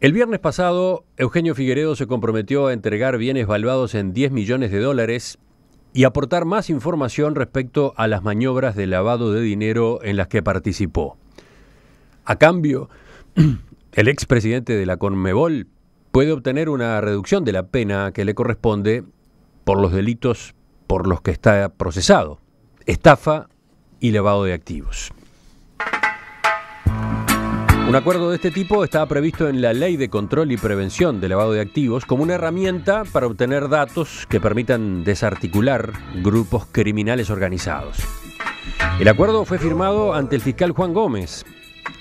El viernes pasado, Eugenio Figueredo se comprometió a entregar bienes valuados en 10 millones de dólares y aportar más información respecto a las maniobras de lavado de dinero en las que participó. A cambio, el expresidente de la Conmebol puede obtener una reducción de la pena que le corresponde por los delitos por los que está procesado, estafa y lavado de activos. Un acuerdo de este tipo estaba previsto en la Ley de Control y Prevención de Lavado de Activos como una herramienta para obtener datos que permitan desarticular grupos criminales organizados. El acuerdo fue firmado ante el fiscal Juan Gómez,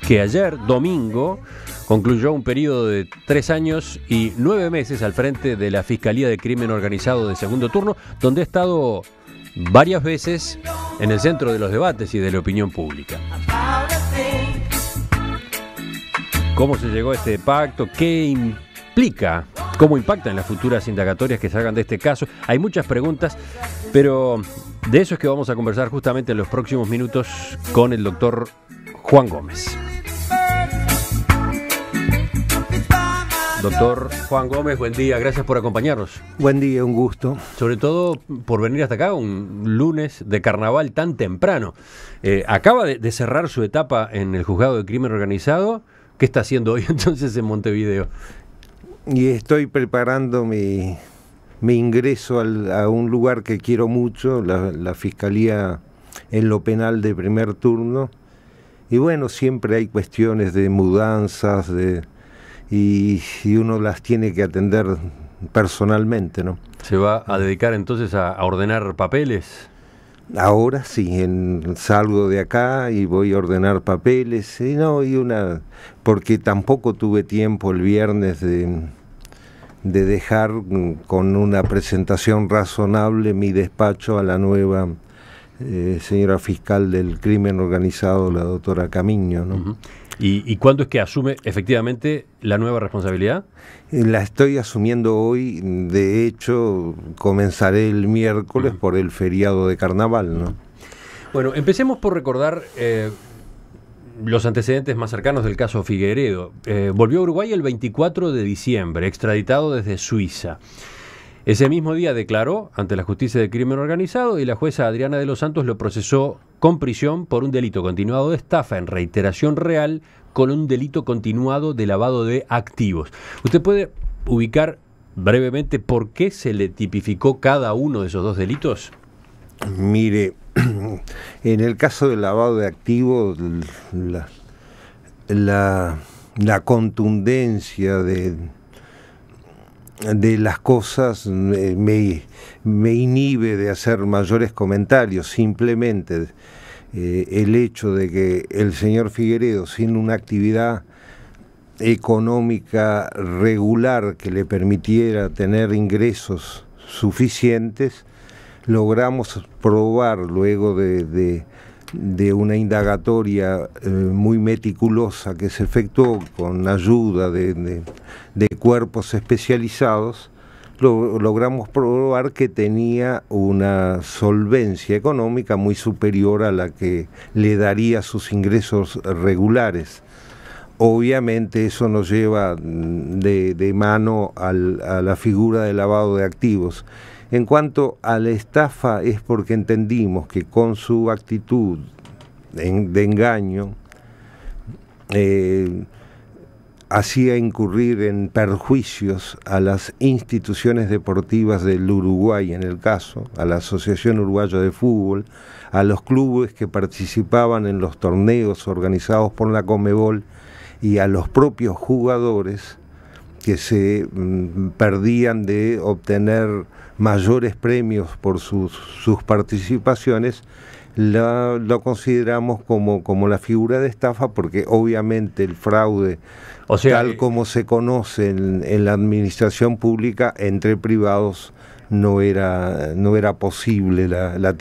que ayer, domingo, concluyó un periodo de tres años y nueve meses al frente de la Fiscalía de Crimen Organizado de segundo turno, donde ha estado varias veces en el centro de los debates y de la opinión pública cómo se llegó a este pacto, qué implica, cómo impactan las futuras indagatorias que salgan de este caso. Hay muchas preguntas, pero de eso es que vamos a conversar justamente en los próximos minutos con el doctor Juan Gómez. Doctor Juan Gómez, buen día, gracias por acompañarnos. Buen día, un gusto. Sobre todo por venir hasta acá un lunes de carnaval tan temprano. Eh, acaba de, cerrar su etapa en el juzgado de crimen organizado ¿Qué está haciendo hoy entonces en Montevideo? Y estoy preparando mi, ingreso a un lugar que quiero mucho, la, Fiscalía en lo penal de primer turno. Y bueno, siempre hay cuestiones de mudanzas, de, y, y, uno las tiene que atender personalmente, ¿no? ¿Se va a dedicar entonces a ordenar papeles? ahora sí, en, salgo de acá y voy a ordenar papeles, y no, y una, porque tampoco tuve tiempo el viernes de, de dejar mm, con una presentación razonable mi despacho a la nueva eh, señora fiscal del crimen organizado, la doctora Camiño, ¿no? ¿Y, cuándo es que asume efectivamente la nueva responsabilidad? Eh, la estoy asumiendo hoy, de hecho comenzaré el miércoles por el feriado de carnaval. ¿no? Bueno, empecemos por recordar eh, los antecedentes más cercanos del caso Figueredo. Eh, volvió a Uruguay el 24 de diciembre, extraditado desde Suiza. Ese mismo día declaró ante la justicia de crimen organizado y la jueza Adriana de los Santos lo procesó con prisión por un delito continuado de estafa en reiteración real con un delito continuado de lavado de activos. Usted puede ubicar brevemente por qué se le tipificó cada uno de esos dos delitos? Mire, en el caso del lavado de activos, la, la contundencia de, de las cosas eh, me, me, inhibe de hacer mayores comentarios, simplemente eh, el hecho de que el señor Figueredo, sin una actividad económica regular que le permitiera tener ingresos suficientes, logramos probar luego de de una indagatoria eh, muy meticulosa que se efectuó con ayuda de, cuerpos especializados, logramos probar que tenía una solvencia económica muy superior a la que le daría sus ingresos regulares obviamente eso nos lleva mm, de, mano a la figura de lavado de activos. En cuanto a la estafa, es porque entendimos que con su actitud de engaño eh, hacía incurrir en perjuicios a las instituciones deportivas del Uruguay, en el caso, a la Asociación Uruguaya de Fútbol, a los clubes que participaban en los torneos organizados por la Comebol y a los propios jugadores que se mm, perdían de obtener mayores premios por sus, sus participaciones, lo consideramos como, como la figura de estafa porque obviamente el fraude, tal eh, como se conoce en la administración pública, entre privados, no era, no era posible la, la,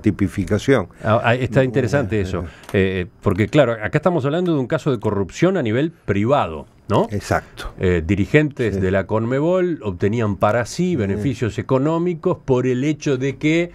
tipificación. Ah, está interesante eso, eh, eh, eh, porque claro, acá estamos hablando de un caso de corrupción a nivel privado. ¿No? Exacto. dirigentes de la Conmebol obtenían para sí beneficios económicos por el hecho de que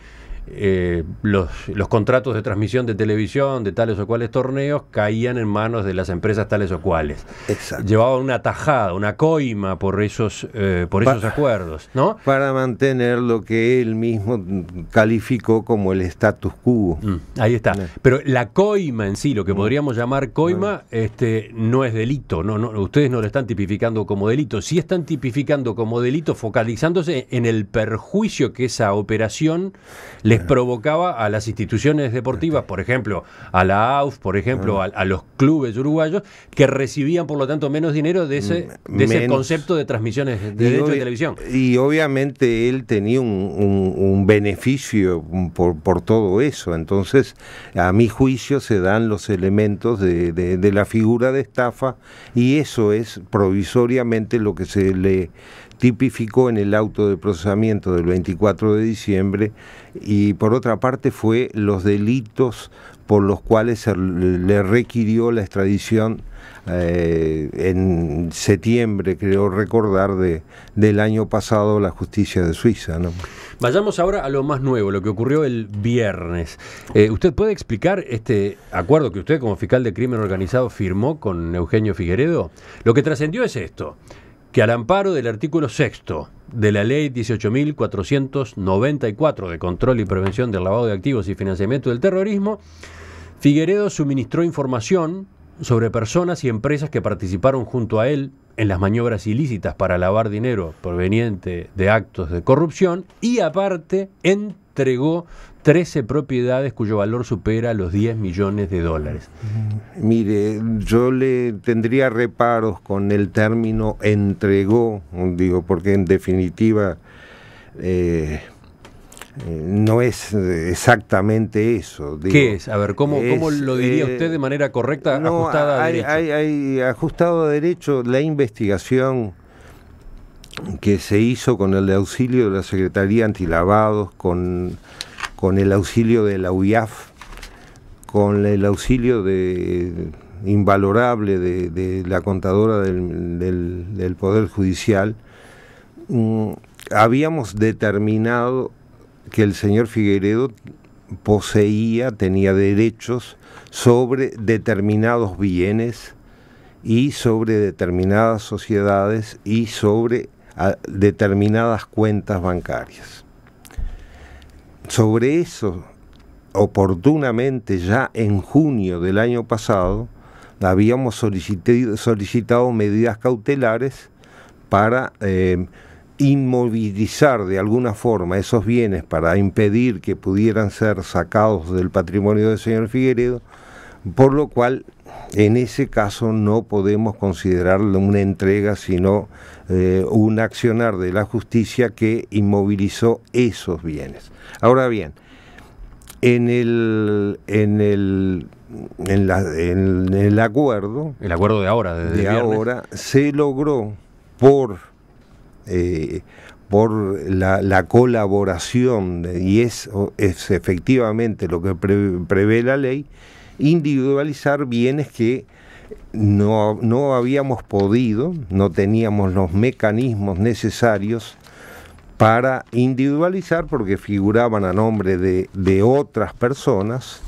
eh, los, contratos de transmisión de televisión de tales o cuales torneos caían en manos de las empresas tales o cuales. Exacto. Llevaban una tajada, una coima por esos, eh, por esos acuerdos, ¿no? Para mantener lo que él mismo calificó como el status quo. Mm, ahí está. Eh. Pero la coima en sí, lo que mm. podríamos llamar coima, mm. este, no es delito. No, no, ustedes no lo están tipificando como delito. Si están tipificando como delito focalizándose en el perjuicio que esa operación les provocaba a las instituciones deportivas, por ejemplo, a la AUF, por ejemplo, ah. a, los clubes uruguayos, que recibían por lo tanto menos dinero de ese, concepto de transmisiones de y de televisión. Y obviamente él tenía un, beneficio mm, por, por, todo eso, entonces a mi juicio se dan los elementos de la figura de estafa y eso es provisoriamente lo que se le tipificó en el auto de procesamiento del 24 de diciembre y por otra parte fue los delitos por los cuales se le requirió la extradición eh, en septiembre, creo recordar, de, del año pasado la justicia de Suiza. Vayamos ahora a lo más nuevo, lo que ocurrió el viernes. Eh, ¿Usted puede explicar este acuerdo que usted como fiscal de crimen organizado firmó con Eugenio Figueredo? Lo que trascendió es esto que al amparo del artículo sexto de la Ley 18.494 de Control y Prevención del Lavado de Activos y Financiamiento del Terrorismo, Figueredo suministró información sobre personas y empresas que participaron junto a él en las maniobras ilícitas para lavar dinero proveniente de actos de corrupción y aparte entregó 13 propiedades cuyo valor supera los 10 millones de dólares. Mm. Mire, yo le tendría reparos con el término entregó, digo, porque en definitiva eh, eh, no es exactamente eso. ¿Qué es? A ver, ¿cómo, lo diría eh, usted de manera correcta, Hay, hay ajustado a derecho la investigación que se hizo con el auxilio de la Secretaría Antilavados, con con el auxilio de la UIAF, con el auxilio invalorable de, la contadora del, Poder Judicial, mm, habíamos determinado que el señor Figueredo poseía, tenía derechos sobre determinados bienes y sobre determinadas sociedades y sobre ah, determinadas cuentas bancarias sobre eso, oportunamente ya en junio del año pasado, habíamos solicitado, medidas cautelares para eh, inmovilizar de alguna forma esos bienes para impedir que pudieran ser sacados del patrimonio del señor Figueredo, por lo cual en ese caso no podemos considerarlo una entrega, sino eh, un accionar de la justicia que inmovilizó esos bienes. Ahora bien, en el, en el, en el acuerdo... El acuerdo de ahora, desde ahora, se logró por... Eh, por la, colaboración, y es, es efectivamente lo que prevé la ley, individualizar bienes que no, habíamos podido, no teníamos los mecanismos necesarios para individualizar porque figuraban a nombre de, de otras personas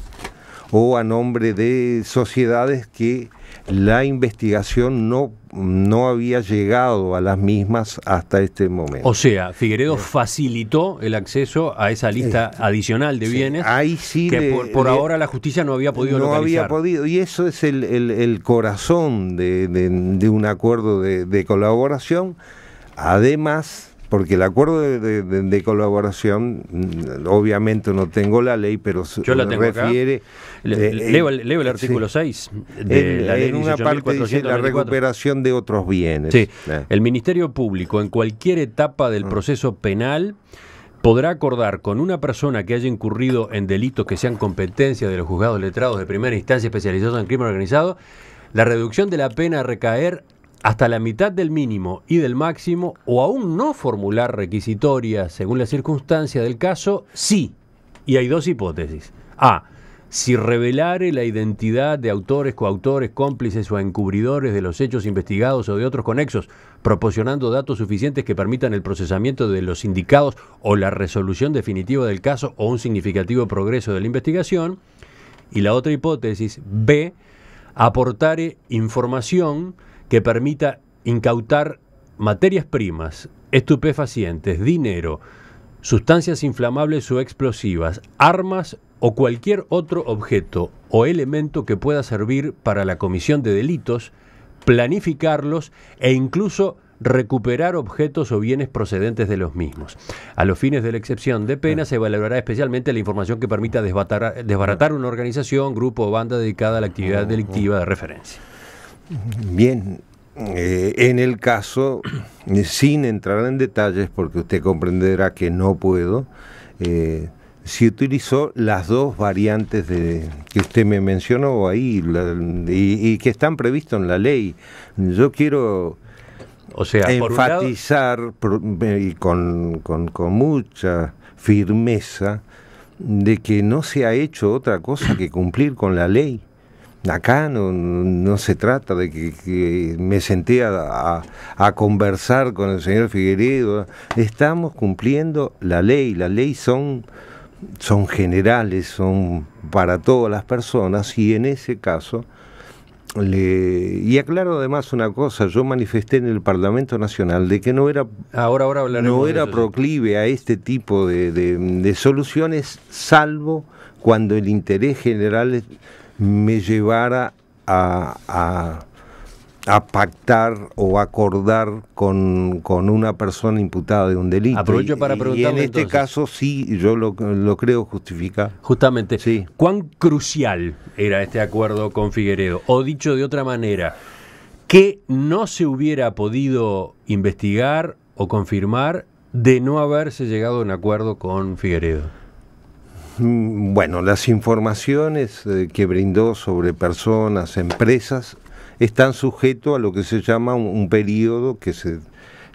o a nombre de sociedades que la investigación no no había llegado a las mismas hasta este momento. O sea, Figueredo eh. facilitó el acceso a esa lista eh. adicional de bienes Ahí sí que por, ahora la justicia no había podido no había podido, y eso es el, corazón de, un acuerdo de colaboración. Además, porque el acuerdo de, colaboración, mm, obviamente no tengo la ley, pero Yo la refiere. Eh, leo, el eh, artículo 6 de la ley una parte la recuperación de otros bienes. Sí. Eh. El Ministerio Público, en cualquier etapa del ah. proceso penal, podrá acordar con una persona que haya incurrido en delitos que sean competencia de los juzgados letrados de primera instancia especializados en crimen organizado la reducción de la pena a recaer hasta la mitad del mínimo y del máximo o aún no formular requisitoria según la circunstancia del caso, sí. Y hay dos hipótesis. A. Si revelare la identidad de autores, coautores, cómplices o encubridores de los hechos investigados o de otros conexos, proporcionando datos suficientes que permitan el procesamiento de los indicados o la resolución definitiva del caso o un significativo progreso de la investigación. Y la otra hipótesis, B, aportare información que permita incautar materias primas, estupefacientes, dinero, sustancias inflamables o explosivas, armas o cualquier otro objeto o elemento que pueda servir para la comisión de delitos, planificarlos e incluso recuperar objetos o bienes procedentes de los mismos. A los fines de la excepción de pena se valorará especialmente la información que permita desbaratar, una organización, grupo o banda dedicada a la actividad delictiva de referencia. Bien, eh, en el caso, eh, sin entrar en detalles, porque usted comprenderá que no puedo, eh, se si utilizó las dos variantes de, que usted me mencionó ahí y, que están previstas en la ley. Yo quiero o sea, enfatizar con, con mucha firmeza de que no se ha hecho otra cosa que cumplir con la ley. Acá no, no se trata de que, me senté a, conversar con el señor Figueredo. Estamos cumpliendo la ley. La ley son, son generales, son para todas las personas y en ese caso... Y aclaro además una cosa, yo manifesté en el Parlamento Nacional de que no era, era proclive a este tipo de, de, soluciones, salvo cuando el interés general me llevara a, pactar o acordar con, una persona imputada de un delito. Aprovecho para preguntarle. Y en este caso sí, yo lo, creo justificado. Justamente, sí. ¿cuán crucial era este acuerdo con Figueredo? O dicho de otra manera, que no se hubiera podido investigar o confirmar de no haberse llegado a un acuerdo con Figueredo. Mm, bueno, las informaciones eh, que brindó sobre personas, empresas, están sujetos a lo que se llama un, periodo que se,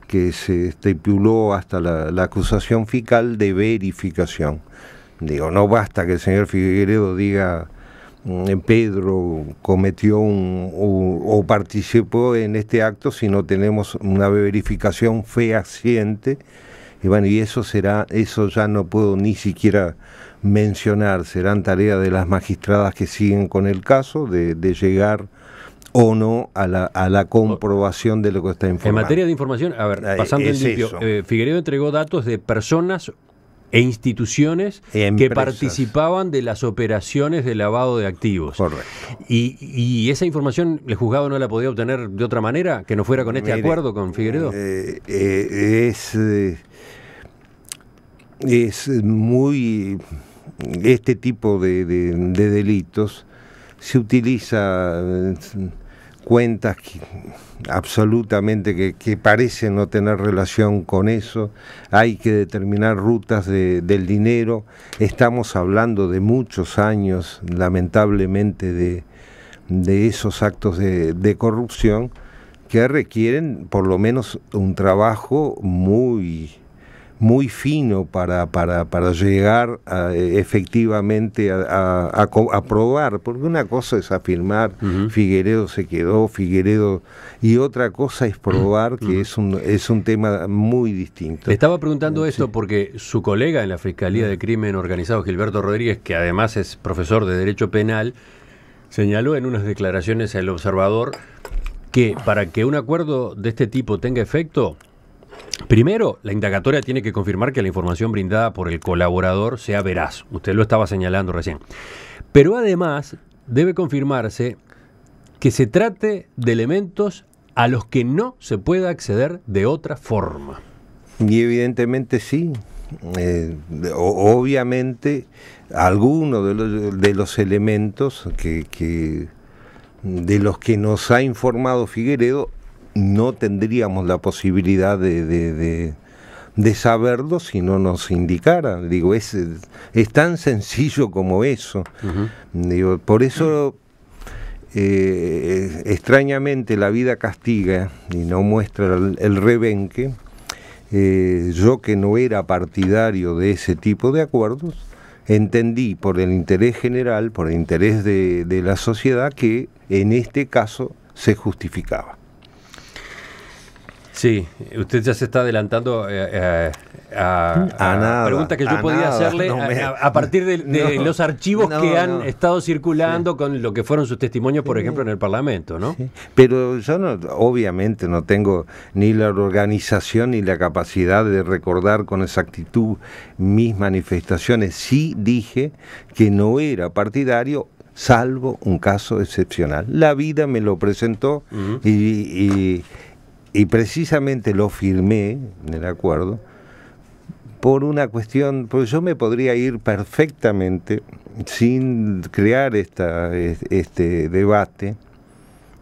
que se estipuló hasta la, acusación fiscal de verificación. Digo, no basta que el señor Figueredo diga mm, Pedro cometió un, o, participó en este acto si no tenemos una verificación fehaciente. Y bueno, y eso será, eso ya no puedo ni siquiera mencionar, serán tarea de las magistradas que siguen con el caso de, llegar o no a la, comprobación de lo que está informado. En materia de información, a ver, eh, pasando el en limpio, eh, Figueredo entregó datos de personas e instituciones que participaban de las operaciones de lavado de activos. Correcto. Y, esa información el juzgado no la podía obtener de otra manera que no fuera con este acuerdo con Figueredo. Eh, es, es muy este tipo de, delitos se utiliza eh, cuentas que, absolutamente que, parecen no tener relación con eso, hay que determinar rutas del dinero, estamos hablando de muchos años, lamentablemente, de, esos actos de, corrupción que requieren por lo menos un trabajo muy muy fino para, para, para llegar a, e, efectivamente a, probar, porque una cosa es afirmar Figueredo se quedó, Figueredo, y otra cosa es probar, que es un, es un tema muy distinto. estaba preguntando esto porque su colega en la Fiscalía de Crimen Organizado, Gilberto Rodríguez, que además es profesor de Derecho Penal, señaló en unas declaraciones al observador que para que un acuerdo de este tipo tenga efecto, Primero, la indagatoria tiene que confirmar que la información brindada por el colaborador sea veraz. Usted lo estaba señalando recién. Pero además, debe confirmarse que se trate de elementos a los que no se pueda acceder de otra forma. Y evidentemente sí. Eh, obviamente, algunos de los, elementos que de los que nos ha informado Figueredo no tendríamos la posibilidad de, saberlo si no nos indicara. Digo, es, tan sencillo como eso. Digo, por eso, eh, extrañamente, la vida castiga y no muestra el, rebenque. Eh, yo que no era partidario de ese tipo de acuerdos, entendí por el interés general, por el interés de la sociedad, que en este caso se justificaba. Sí, usted ya se está adelantando eh, eh, a, a, a que yo podía hacerle a, partir de, los archivos que han estado circulando con lo que fueron sus testimonios, por ejemplo, en el Parlamento, ¿no? Pero yo no, obviamente no tengo ni la organización ni la capacidad de recordar con exactitud mis manifestaciones. Sí dije que no era partidario salvo un caso excepcional. La vida me lo presentó y y precisamente lo firmé en el acuerdo por una cuestión, porque yo me podría ir perfectamente sin crear esta, este debate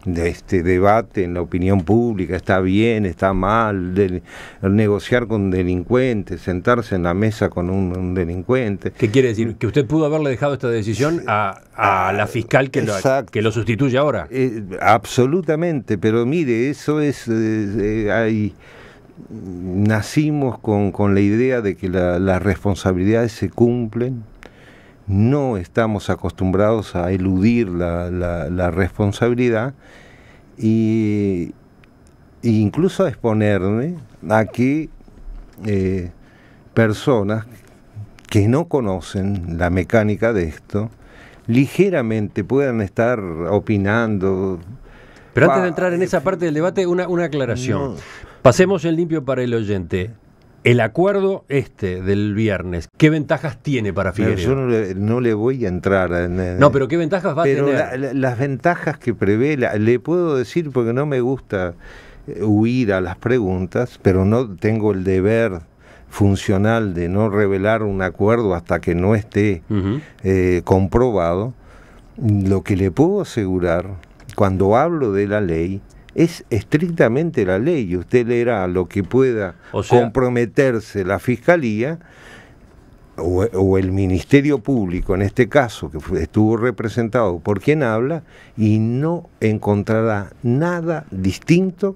de este debate en la opinión pública, está bien, está mal, negociar con delincuentes, sentarse en la mesa con un, delincuente. ¿Qué quiere decir? ¿Que usted pudo haberle dejado esta decisión a, ah, la fiscal que, lo, que lo sustituye ahora? Eh, absolutamente, pero mire, eso es, eh, eh, nacimos con, con, la idea de que las responsabilidades se cumplen no estamos acostumbrados a eludir la, responsabilidad y e incluso a exponerme a que eh, personas que no conocen la mecánica de esto ligeramente puedan estar opinando. Pero antes de entrar en esa parte del debate, una, aclaración. Pasemos el limpio para el oyente. El acuerdo este del viernes, ¿qué ventajas tiene para Figueredo? yo no le, voy a entrar. En, no, pero ¿qué ventajas va a tener? las ventajas que prevé, le puedo decir porque no me gusta eh, huir a las preguntas, pero no tengo el deber funcional de no revelar un acuerdo hasta que no esté eh, comprobado. Lo que le puedo asegurar, cuando hablo de la ley, es estrictamente la ley y usted leerá lo que pueda comprometerse la fiscalía o, el Ministerio Público, en este caso, que estuvo representado por quien habla, y no encontrará nada distinto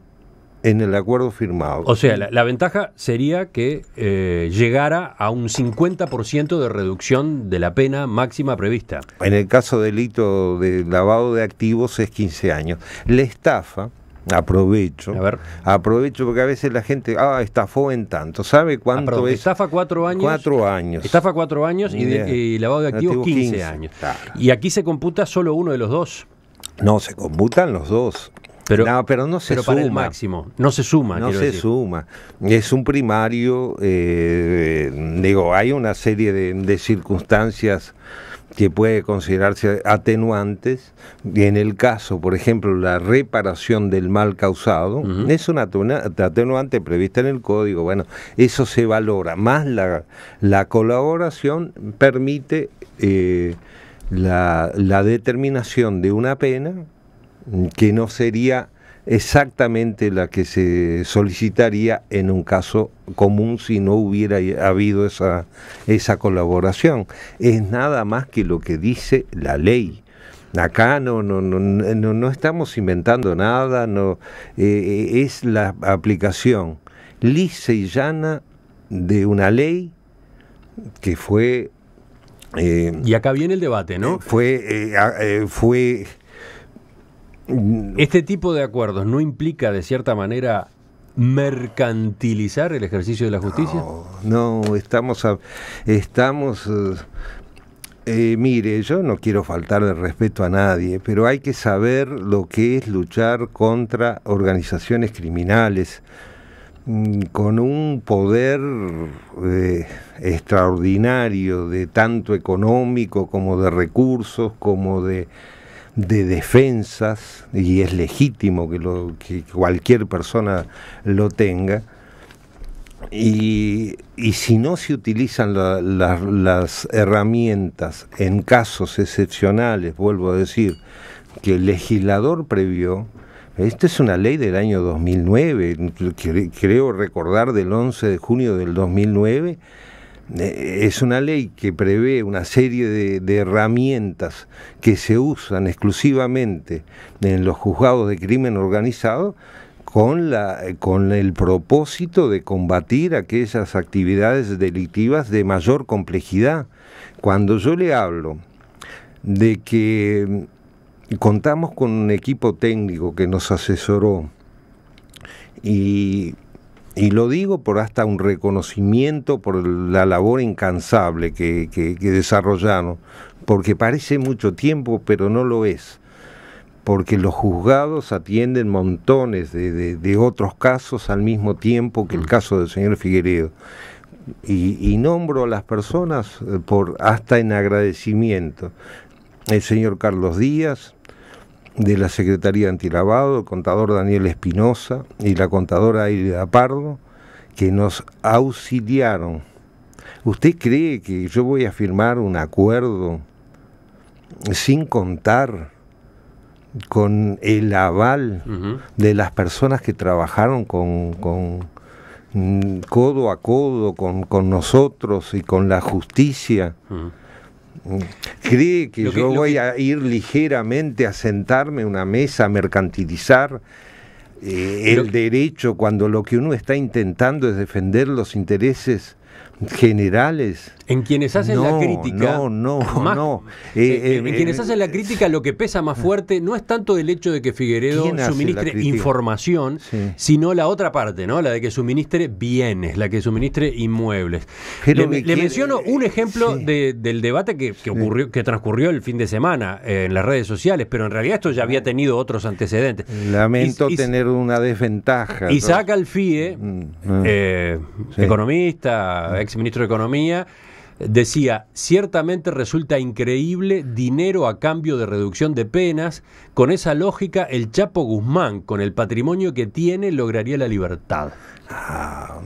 en el acuerdo firmado. O sea, la, ventaja sería que eh, llegara a un 50% de reducción de la pena máxima prevista. En el caso delito de lavado de activos es 15 años. La estafa Aprovecho. A ver. Aprovecho porque a veces la gente, ah, estafó en tanto. ¿Sabe ah, cuánto es? Estafa cuatro años. Cuatro años. Estafa cuatro años y, y lavado de activos 15, años. Y aquí se computa solo uno de los dos. No, se computan los dos. Pero no, pero no se suma. Para el máximo, no se suma. No se suma. Es un primario, eh, digo, hay una serie de circunstancias que puede considerarse atenuantes. En el caso, por ejemplo, la reparación del mal causado, es una atenuante prevista en el código. Bueno, eso se valora. Más la, la colaboración permite eh, la, la determinación de una pena que no sería exactamente la que se solicitaría en un caso común si no hubiera habido esa, esa colaboración. Es nada más que lo que dice la ley. Acá no, no, estamos inventando nada, no, eh, eh, es la aplicación lisa y llana de una ley que fue eh, y acá viene el debate, ¿no? Fue, fue Mm. Este tipo de acuerdos no implica, de cierta manera, mercantilizar el ejercicio de la justicia? No, estamos, estamos eh, eh, mire, yo no quiero faltar de respeto a nadie, pero hay que saber lo que es luchar contra organizaciones criminales mm, con un poder eh, extraordinario de tanto económico como de recursos, como de de defensas, y es legítimo que, lo, que cualquier persona lo tenga, y, si no se utilizan las herramientas en casos excepcionales, vuelvo a decir, que el legislador previó, esta es una ley del año 2009, creo recordar del 11 de junio del 2009, eh, es una ley que prevé una serie de, herramientas que se usan exclusivamente en los juzgados de crimen organizado con, la, eh, con el propósito de combatir aquellas actividades delictivas de mayor complejidad. Cuando yo le hablo de que mm, contamos con un equipo técnico que nos asesoró y y lo digo por hasta un reconocimiento por la labor incansable que, que, desarrollaron, porque parece mucho tiempo, pero no lo es porque los juzgados atienden montones de, otros casos al mismo tiempo que el mm. caso del señor Figueredo. Y, y, nombro a las personas eh, por hasta en agradecimiento. El señor Carlos Díaz, de la Secretaría Antilavado, el contador Daniel Espinosa y la contadora Aida Pardo, que nos auxiliaron. ¿Usted cree que yo voy a firmar un acuerdo sin contar con el aval de las personas que trabajaron con, mm, codo a codo con, nosotros y con la justicia? ¿Cree que, yo voy a ir ligeramente a sentarme en una mesa, a mercantilizar eh, el derecho cuando lo que uno está intentando es defender los intereses generales? En quienes hacen la crítica. No, no, no. Eh, eh, en, quienes eh, hacen la crítica, lo que pesa más fuerte no es tanto el hecho de que Figueredo suministre información, sino la otra parte, ¿no? La de que suministre bienes, la que suministre inmuebles. le, menciono un ejemplo del debate que, ocurrió, que transcurrió el fin de semana en las redes sociales, pero en realidad esto ya había tenido otros antecedentes. Lamento tener una desventaja. Isaac Alfie, mm, mm. economista, ex ministro de Economía, decía, ciertamente resulta increíble dinero a cambio de reducción de penas, con esa lógica el Chapo Guzmán, con el patrimonio que tiene, lograría la libertad. Ah.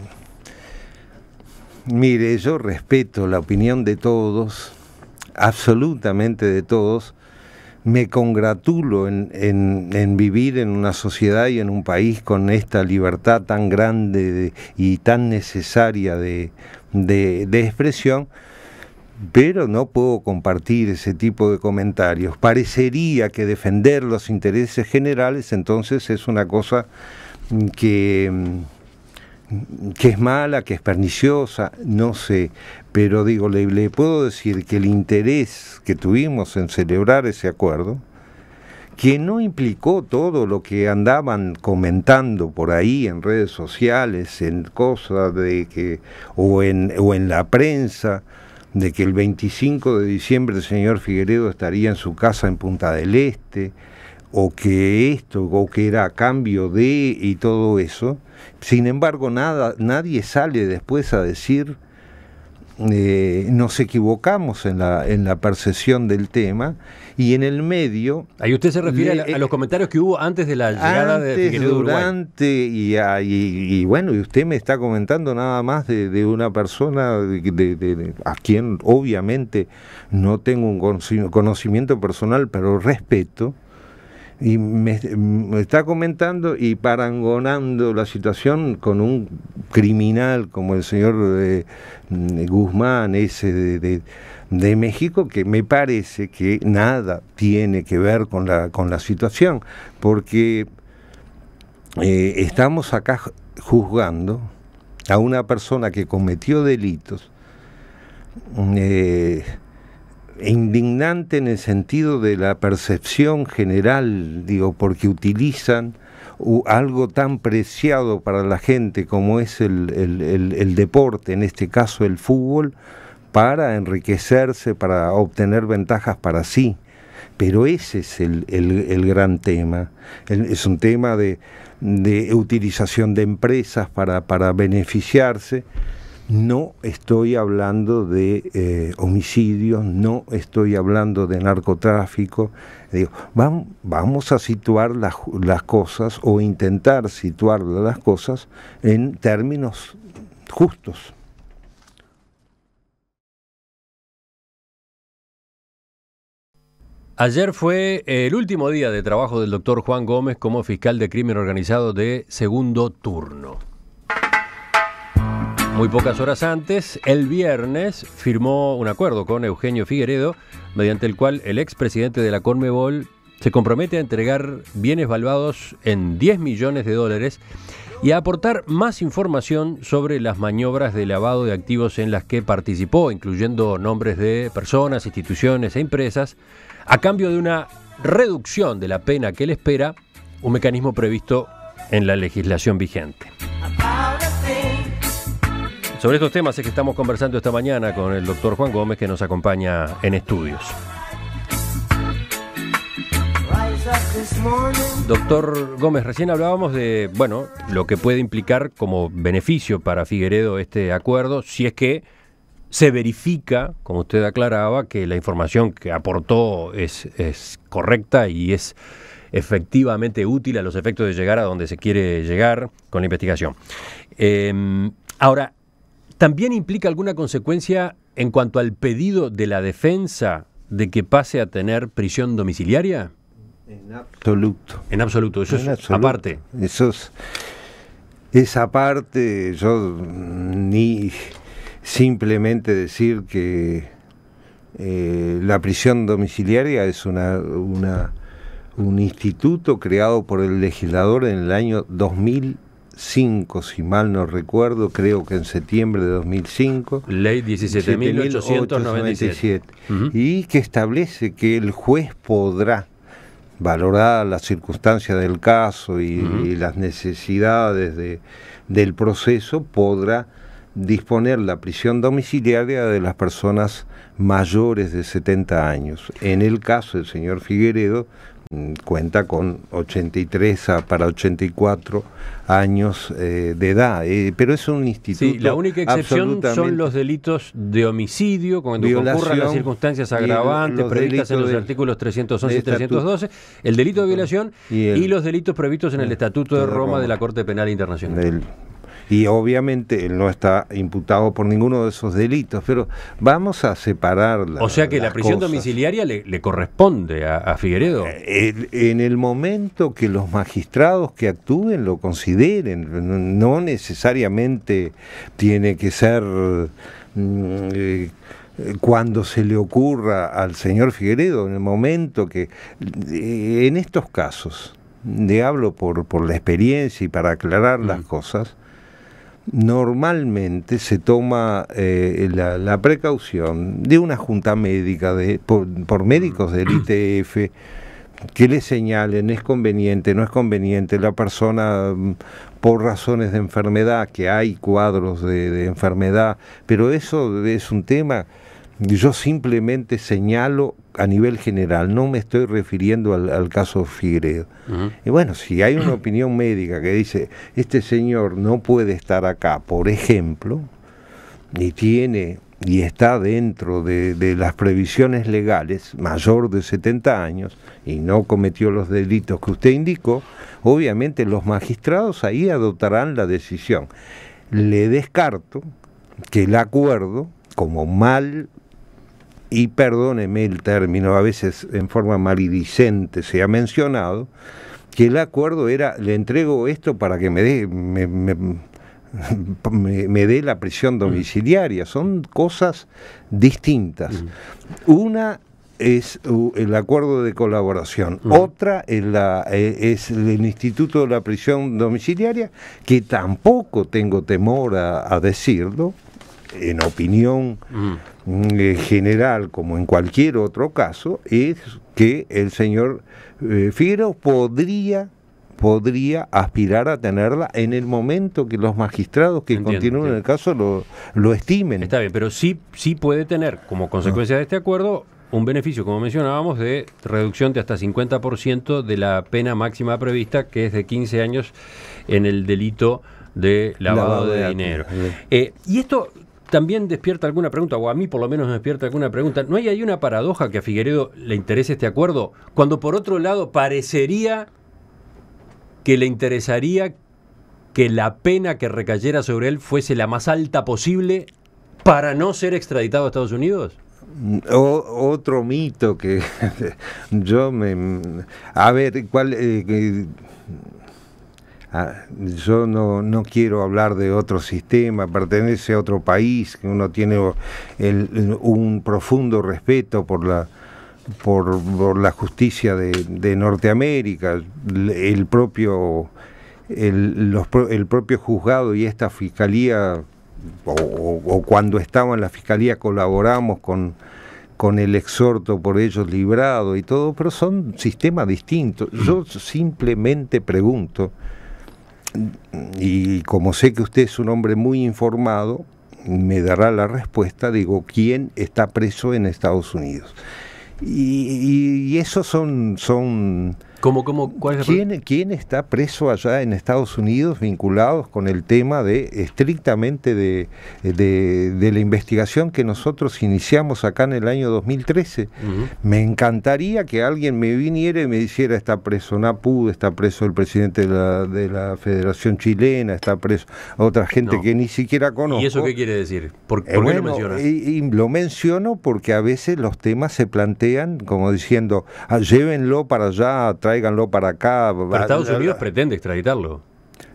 mire, yo respeto la opinión de todos, absolutamente de todos, me congratulo en, vivir en una sociedad y en un país con esta libertad tan grande y tan necesaria de expresión, pero no puedo compartir ese tipo de comentarios. Parecería que defender los intereses generales entonces es una cosa que mm, que es mala, que es perniciosa, no sé, pero digo, le, puedo decir que el interés que tuvimos en celebrar ese acuerdo, que no implicó todo lo que andaban comentando por ahí en redes sociales, en cosas de que, o en, o en la prensa, de que el 25 de diciembre el señor Figueredo estaría en su casa en Punta del Este, o que esto, o que era a cambio de y todo eso, sin embargo, nada, nadie sale después a decir eh, nos equivocamos en la, percepción del tema y en el medio... Ahí usted se refiere a, los comentarios que hubo antes de la llegada de durante, y, a, ah, y, bueno, y usted me está comentando nada más de, una persona de, de, a quien obviamente no tengo un conocimiento personal, pero respeto, y me, está comentando y parangonando la situación con un criminal como el señor eh, Guzmán, ese de, México, que me parece que nada tiene que ver con la, con la situación, porque eh, estamos acá juzgando a una persona que cometió delitos. Eh, e indignante en el sentido de la percepción general, digo, porque utilizan algo tan preciado para la gente como es el, el, deporte, en este caso el fútbol, para enriquecerse, para obtener ventajas para sí. Pero ese es el, el, gran tema. es un tema de, de utilización de empresas para, para beneficiarse. No estoy hablando de eh, homicidios, no estoy hablando de narcotráfico. Digo, vamos, a situar las cosas o intentar situar las cosas en términos justos. Ayer fue el último día de trabajo del doctor Juan Gómez como fiscal de crimen organizado de segundo turno. Muy pocas horas antes, el viernes, firmó un acuerdo con Eugenio Figueredo, mediante el cual el expresidente de la Conmebol se compromete a entregar bienes valuados en 10 millones de dólares y a aportar más información sobre las maniobras de lavado de activos en las que participó, incluyendo nombres de personas, instituciones e empresas, a cambio de una reducción de la pena que le espera, un mecanismo previsto en la legislación vigente. Sobre estos temas es que estamos conversando esta mañana con el doctor Juan Gómez que nos acompaña en estudios. Doctor Gómez, recién hablábamos de, bueno, lo que puede implicar como beneficio para Figueredo este acuerdo, si es que se verifica, como usted aclaraba, que la información que aportó es, correcta y es efectivamente útil a los efectos de llegar a donde se quiere llegar con la investigación. Em, ahora, ¿También implica alguna consecuencia en cuanto al pedido de la defensa de que pase a tener prisión domiciliaria? En absoluto. En absoluto, eso es aparte. Eso es, esa parte, yo ni simplemente decir que eh, la prisión domiciliaria es una, un instituto creado por el legislador en el año 2000 5, si mal no recuerdo, creo que en septiembre de 2005. Ley 17.897. Y que establece que el juez podrá valorar la circunstancia del caso y, las necesidades del proceso, podrá disponer la prisión domiciliaria de las personas mayores de 70 años. En el caso del señor Figueredo Mm, cuenta con 83 para 84 años eh, de edad, eh, pero es un instituto. la única excepción son los delitos de homicidio, cuando ocurran las circunstancias agravantes previstas en los artículos 311 y 312, el delito de violación y, los delitos previstos en el Estatuto de Roma, de la Corte Penal Internacional y obviamente él no está imputado por ninguno de esos delitos, pero vamos a separarla. O sea que la prisión domiciliaria le, corresponde a, Figueredo. en el momento que los magistrados que actúen lo consideren, no necesariamente tiene que ser... Mm, eh, cuando se le ocurra al señor Figueredo, en el momento que, eh, en estos casos, le hablo por, la experiencia y para aclarar las mm. cosas, normalmente se toma eh, la, precaución de una junta médica, de, por, médicos del mm. ITF, que le señalen es conveniente, no es conveniente, la persona mm, por razones de enfermedad, que hay cuadros de, de enfermedad, pero eso es un tema, yo simplemente señalo a nivel general, no me estoy refiriendo al, caso Figueredo. Y bueno, si hay una opinión médica que dice, este señor no puede estar acá, por ejemplo, ni tiene y está dentro de, de, las previsiones legales, mayor de 70 años, y no cometió los delitos que usted indicó, obviamente los magistrados ahí adoptarán la decisión. Le descarto que el acuerdo, como mal y perdóneme el término, a veces en forma maledicente se ha mencionado, que el acuerdo era, le entrego esto para que me dé, me, me, me, dé la prisión domiciliaria. Son cosas distintas. Mm. Una es uh, el acuerdo de colaboración. Mm. Otra es, la, e, es, el Instituto de la Prisión Domiciliaria, que tampoco tengo temor a decirlo, en opinión mm. eh, general, como en cualquier otro caso, es que el señor eh, Figueroa podría podría aspirar a tenerla en el momento que los magistrados que continúen el caso lo, estimen. Está bien, pero sí, sí puede tener como consecuencia ah. de este acuerdo un beneficio, como mencionábamos, de reducción de hasta 50% de la pena máxima prevista, que es de 15 años en el delito de lavado, de, dinero. Eh. y esto también despierta alguna pregunta, o a mí por lo menos me despierta alguna pregunta. ¿No hay ahí una paradoja que a Figueredo le interese este acuerdo? Cuando por otro lado parecería que le interesaría que la pena que recayera sobre él fuese la más alta posible para no ser extraditado a Estados Unidos? Mm, otro mito que yo me... A ver, ¿cuál... Eh, Ah, yo no, quiero hablar de otro sistema, pertenece a otro país, que uno tiene un profundo respeto por la, la justicia de, Norteamérica, el propio, el, propio juzgado y esta fiscalía, o, cuando estaba en la fiscalía colaboramos con con el exhorto por ellos librado y todo, pero son sistemas distintos. Mm. Yo simplemente pregunto, y como sé que usted es un hombre muy informado, me dará la respuesta, digo, ¿quién está preso en Estados Unidos? Y, y, son, son ¿Quién, está preso allá en Estados Unidos vinculados con el tema de estrictamente de, de, la investigación que nosotros iniciamos acá en el año 2013? Me encantaría que alguien me viniera y me dijera, está preso NAPU, está preso el presidente de la, de la Federación Chilena, está preso otra gente que ni siquiera conozco. ¿Y eso qué quiere decir? ¿Por, eh, qué lo mencionas? Y, lo menciono porque a veces los temas se plantean como diciendo, ah, llévenlo para allá, tráiganlo para acá. Estados Unidos pretende extraditarlo.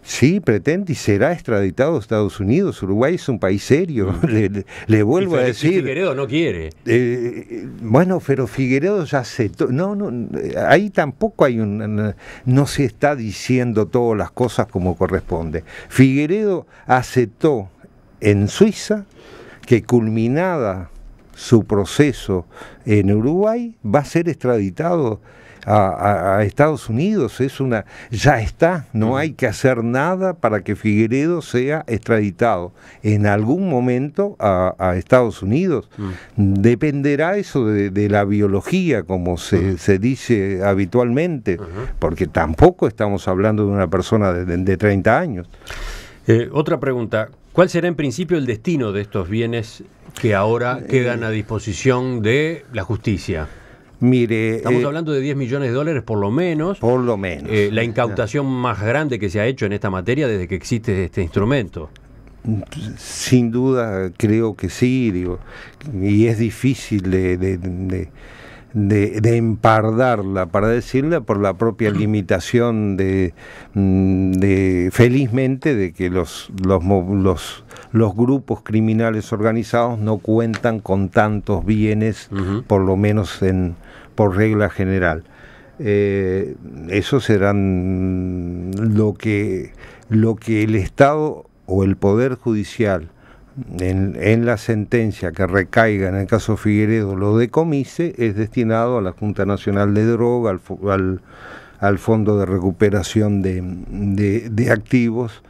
Sí, pretende y será extraditado Estados Unidos. Uruguay es un país serio. Mm. le, vuelvo a decir. Figueredo no quiere. Eh, eh, bueno, pero Figueredo ya aceptó... No, no, ahí tampoco hay un. No se está diciendo todas las cosas como corresponde. Figueredo aceptó en Suiza que culminada su proceso en Uruguay va a ser extraditado a, Estados Unidos, es una, ya está, no hay que hacer nada para que Figueredo sea extraditado en algún momento a, Estados Unidos. Mm. Dependerá eso de, la biología, como se, se dice habitualmente, porque tampoco estamos hablando de una persona de, de 30 años. Eh, otra pregunta, ¿Cuál será en principio el destino de estos bienes que ahora eh, quedan a disposición de la justicia? Mire. Estamos eh, hablando de 10 millones de dólares por lo menos. Por lo menos. Eh, la incautación más grande que se ha hecho en esta materia desde que existe este instrumento. Sin duda, creo que sí, y es difícil de de, empardarla, para decirla, por la propia limitación de, mm, felizmente, de que los, los, grupos criminales organizados no cuentan con tantos bienes, por lo menos en, por regla general. Eh, eso serán lo que, lo que el Estado o el Poder Judicial en, la sentencia que recaiga en el caso Figueredo lo decomise es destinado a la Junta Nacional de Droga, al, al, al Fondo de Recuperación de, de, Activos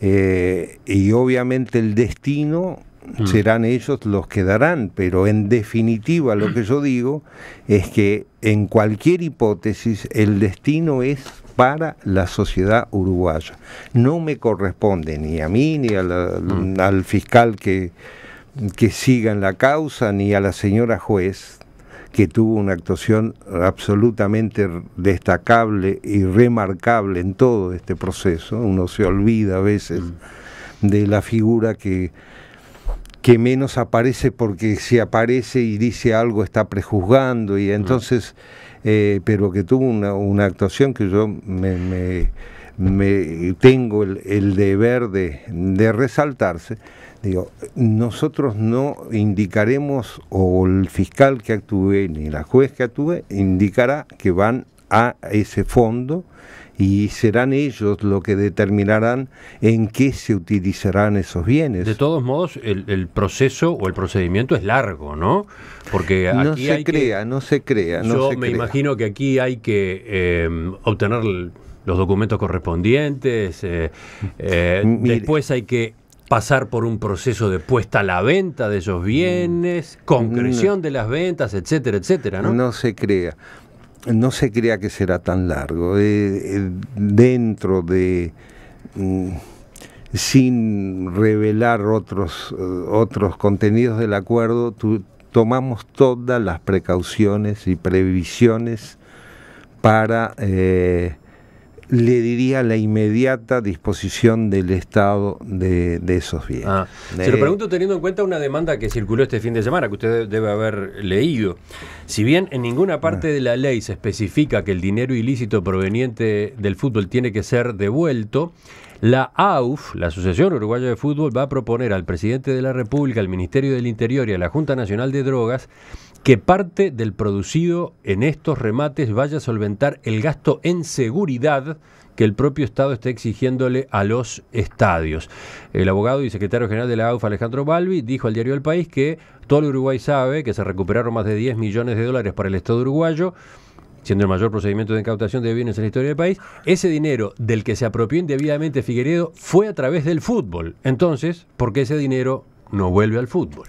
eh, y obviamente el destino Mm. serán ellos los que darán, pero en definitiva lo que yo digo es que en cualquier hipótesis el destino es para la sociedad uruguaya. No me corresponde ni a mí, ni mm. al fiscal que, que siga en la causa, ni a la señora juez, que tuvo una actuación absolutamente destacable y remarcable en todo este proceso. Uno se olvida a veces mm. de la figura que que menos aparece porque si aparece y dice algo está prejuzgando y mm. entonces, eh, pero que tuvo una, una actuación que yo me, tengo el, deber de, de, resaltarse, digo, nosotros no indicaremos o el fiscal que actúe ni la juez que actúe indicará que van a ese fondo y serán ellos los que determinarán en qué se utilizarán esos bienes. De todos modos, el, proceso o el procedimiento es largo, ¿no? Porque no, se crea, no se crea, Yo me imagino que aquí hay que em, obtener los documentos correspondientes, eh, eh después hay que pasar por un proceso de puesta a la venta de esos bienes, mm. concreción de las ventas, etcétera, etcétera, ¿no? No se crea no se crea que será tan largo. Eh, eh, dentro de... Mm, sin revelar otros, eh, otros contenidos del acuerdo, tomamos todas las precauciones y previsiones para le diría la inmediata disposición del Estado de, esos bienes. Ah, se lo pregunto teniendo en cuenta una demanda que circuló este fin de semana, que usted debe haber leído. Si bien en ninguna parte de la ley se especifica que el dinero ilícito proveniente del fútbol tiene que ser devuelto, la AUF, la Asociación Uruguaya de Fútbol, va a proponer al presidente de la República, al Ministerio del Interior y a la Junta Nacional de Drogas que parte del producido en estos remates vaya a solventar el gasto en seguridad que el propio Estado está exigiéndole a los estadios. El abogado y secretario general de la AUFA, Alejandro Balbi, dijo al diario El País que todo el Uruguay sabe que se recuperaron más de 10 millones de dólares para el Estado uruguayo, siendo el mayor procedimiento de incautación de bienes en la historia del país. Ese dinero del que se apropió indebidamente Figueredo fue a través del fútbol. Entonces, ¿por qué ese dinero no vuelve al fútbol?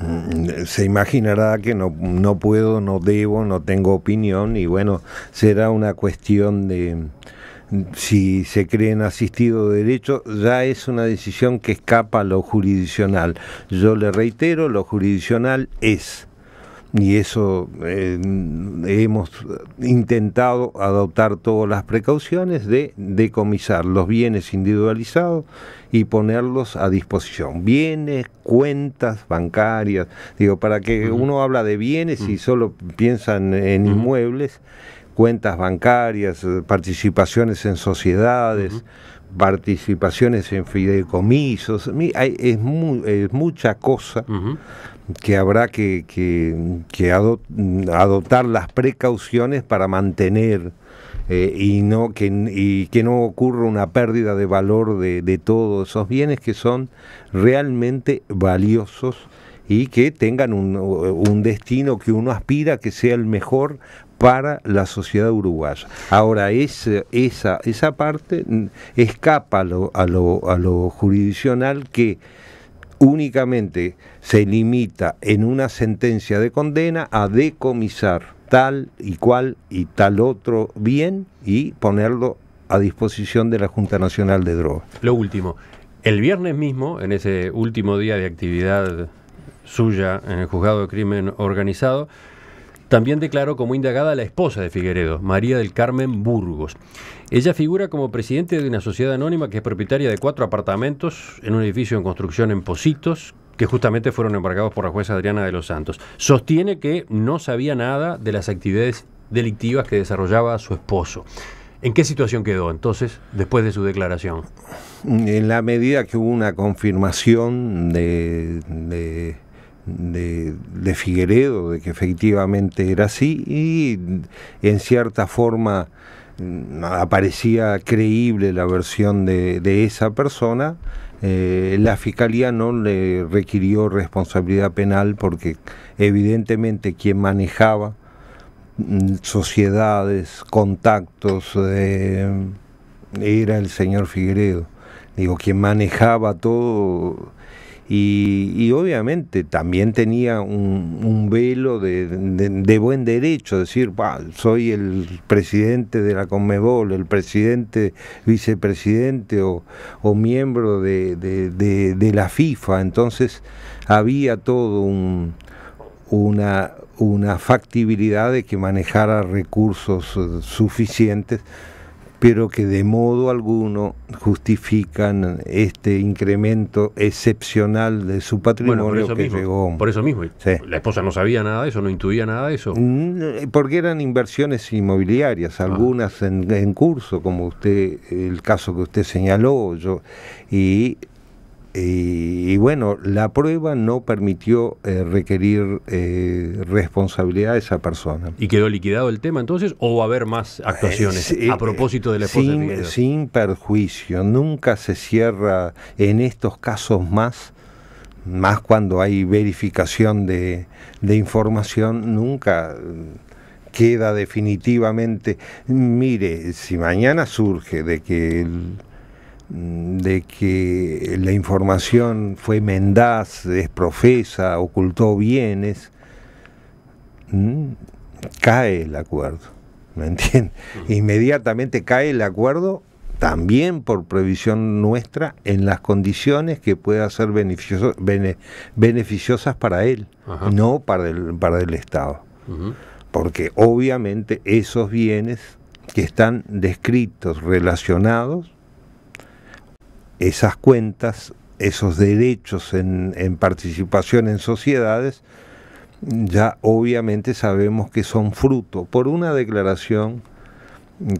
Mm, se imaginará que no, no puedo, no debo, no tengo opinión y bueno, será una cuestión de mm, si se creen asistido de derecho, ya es una decisión que escapa a lo jurisdiccional. Yo le reitero, lo jurisdiccional es y eso eh, hemos intentado adoptar todas las precauciones de decomisar los bienes individualizados y ponerlos a disposición. Bienes, cuentas bancarias, digo, para que uno habla de bienes y solo piensan en inmuebles, cuentas bancarias, eh, participaciones en sociedades participaciones en fideicomisos, es, mucha cosa que habrá que, adoptar las precauciones para mantener eh, y no que, y que no ocurra una pérdida de valor de, todos esos bienes que son realmente valiosos y que tengan un, destino que uno aspira que sea el mejor para la sociedad uruguaya. Ahora, esa, esa, esa parte mm, escapa a lo jurisdiccional que únicamente se limita en una sentencia de condena a decomisar tal y cual y tal otro bien y ponerlo a disposición de la Junta Nacional de Drogas. Lo último, el viernes mismo, en ese último día de actividad suya en el juzgado de crimen organizado, también declaró como indagada la esposa de Figueredo, María del Carmen Burgos. Ella figura como presidente de una sociedad anónima que es propietaria de cuatro apartamentos en un edificio en construcción en Positos, que justamente fueron embargados por la jueza Adriana de los Santos. Sostiene que no sabía nada de las actividades delictivas que desarrollaba su esposo. ¿En qué situación quedó entonces después de su declaración? En la medida que hubo una confirmación de de, Figueredo, de que efectivamente era así, y en cierta forma mm, aparecía creíble la versión de, esa persona, eh, la fiscalía no le requirió responsabilidad penal porque evidentemente quien manejaba mm, sociedades, contactos, eh, era el señor Figueredo. Digo, quien manejaba todo y, obviamente también tenía un, velo de, buen derecho, decir, soy el presidente de la Conmebol, el presidente, vicepresidente o, miembro de, la FIFA, entonces había todo una factibilidad de que manejara recursos eh, suficientes pero que de modo alguno justifican este incremento excepcional de su patrimonio por Por eso mismo, la esposa no sabía nada de eso, no intuía nada de eso. Mm, eh, porque eran inversiones inmobiliarias, ah. algunas en, en, curso, como usted, el caso que usted señaló, yo, y y, bueno, la prueba no permitió eh, requerir eh, responsabilidad a esa persona. ¿Y quedó liquidado el tema entonces o va a haber más actuaciones eh, a propósito de la esposa sin, perjuicio, nunca se cierra en estos casos más, más cuando hay verificación de, de información, nunca mm, queda definitivamente. Mire, si mañana surge de que... El, Mm, de que la información fue mendaz, es profesa, ocultó bienes, mm, cae el acuerdo, ¿me entiendes? Inmediatamente cae el acuerdo también por previsión nuestra en las condiciones que pueda ser beneficiosas para él, no para el, para el Estado. Porque obviamente esos bienes que están descritos, relacionados, esas cuentas, esos derechos en, participación en sociedades, ya obviamente sabemos que son fruto por una declaración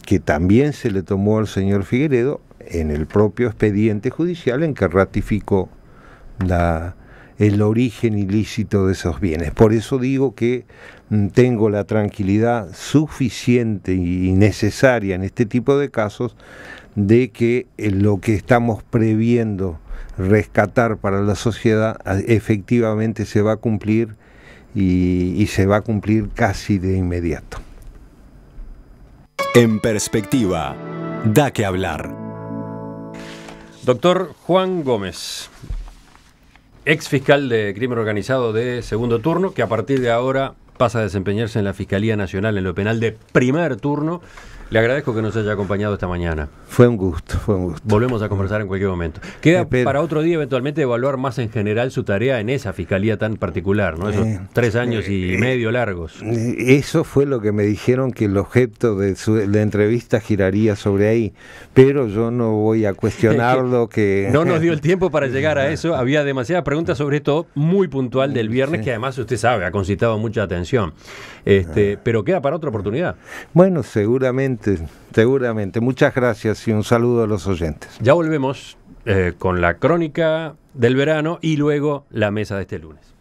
que también se le tomó al señor Figueredo en el propio expediente judicial en que ratificó la, el origen ilícito de esos bienes. Por eso digo que Mm, tengo la tranquilidad suficiente y necesaria en este tipo de casos de que eh, lo que estamos previendo rescatar para la sociedad efectivamente se va a cumplir y, se va a cumplir casi de inmediato. En perspectiva, da que hablar. Doctor Juan Gómez, ex fiscal de crimen organizado de segundo turno, que a partir de ahora pasa a desempeñarse en la Fiscalía Nacional en lo penal de primer turno le agradezco que nos haya acompañado esta mañana. Fue un gusto, fue un gusto. Volvemos a conversar en cualquier momento. Queda para otro día eventualmente evaluar más en general su tarea en esa fiscalía tan particular, ¿no? Esos eh, tres años y eh, medio largos. Eh, eso fue lo que me dijeron que el objeto de su, la entrevista giraría sobre ahí, pero yo no voy a cuestionarlo que... No nos dio el tiempo para llegar a eso, había demasiadas preguntas sobre esto muy puntual del viernes que además usted sabe ha concitado mucha atención. Este, ah. pero queda para otra oportunidad. Bueno, seguramente este, seguramente, Muchas gracias y un saludo a los oyentes. Ya volvemos eh, con la crónica del verano y luego la mesa de este lunes.